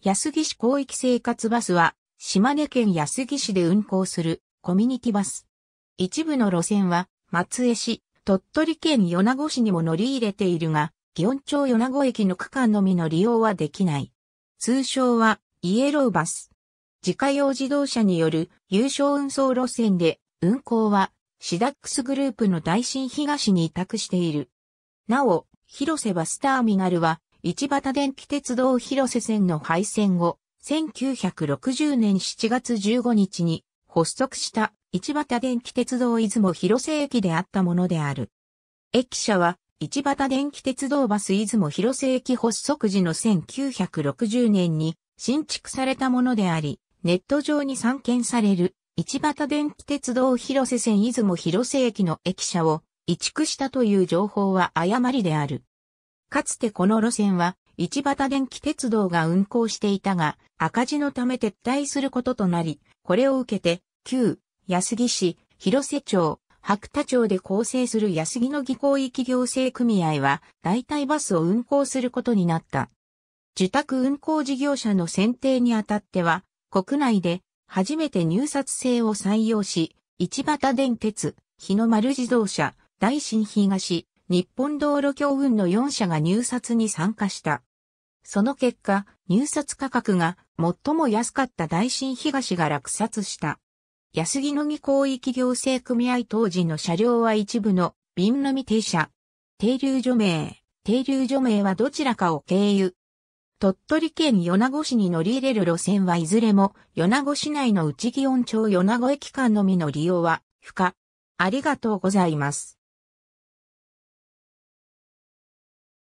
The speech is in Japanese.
安木市広域生活バスは、島根県安木市で運行するコミュニティバス。一部の路線は、松江市、鳥取県米子市にも乗り入れているが、祇園町米子駅の区間のみの利用はできない。通称は、イエローバス。自家用自動車による有償運送路線で、運行は、シダックスグループの大新東に委託している。なお、広瀬バスターミナルは、一畑電気鉄道広瀬線の廃線後、1960年7月15日に発足した一畑電気鉄道出雲広瀬駅であったものである。駅舎は一畑電気鉄道バス出雲広瀬駅発足時の1960年に新築されたものであり、ネット上に散見される一畑電気鉄道広瀬線出雲広瀬駅の駅舎を移築したという情報は誤りである。かつてこの路線は、市畑電気鉄道が運行していたが、赤字のため撤退することとなり、これを受けて、旧、安木市、広瀬町、白田町で構成する安木の技工域行政組合は、代替バスを運行することになった。受託運行事業者の選定にあたっては、国内で初めて入札制を採用し、市畑電鉄、日の丸自動車、大新東、日本道路協運の4社が入札に参加した。その結果、入札価格が最も安かった大新東が落札した。安木の木広域行政組合当時の車両は一部の便のみ停車。停留除名。停留除名はどちらかを経由。鳥取県米子市に乗り入れる路線はいずれも米子市内の内祇園町米子駅間のみの利用は不可。ありがとうございます。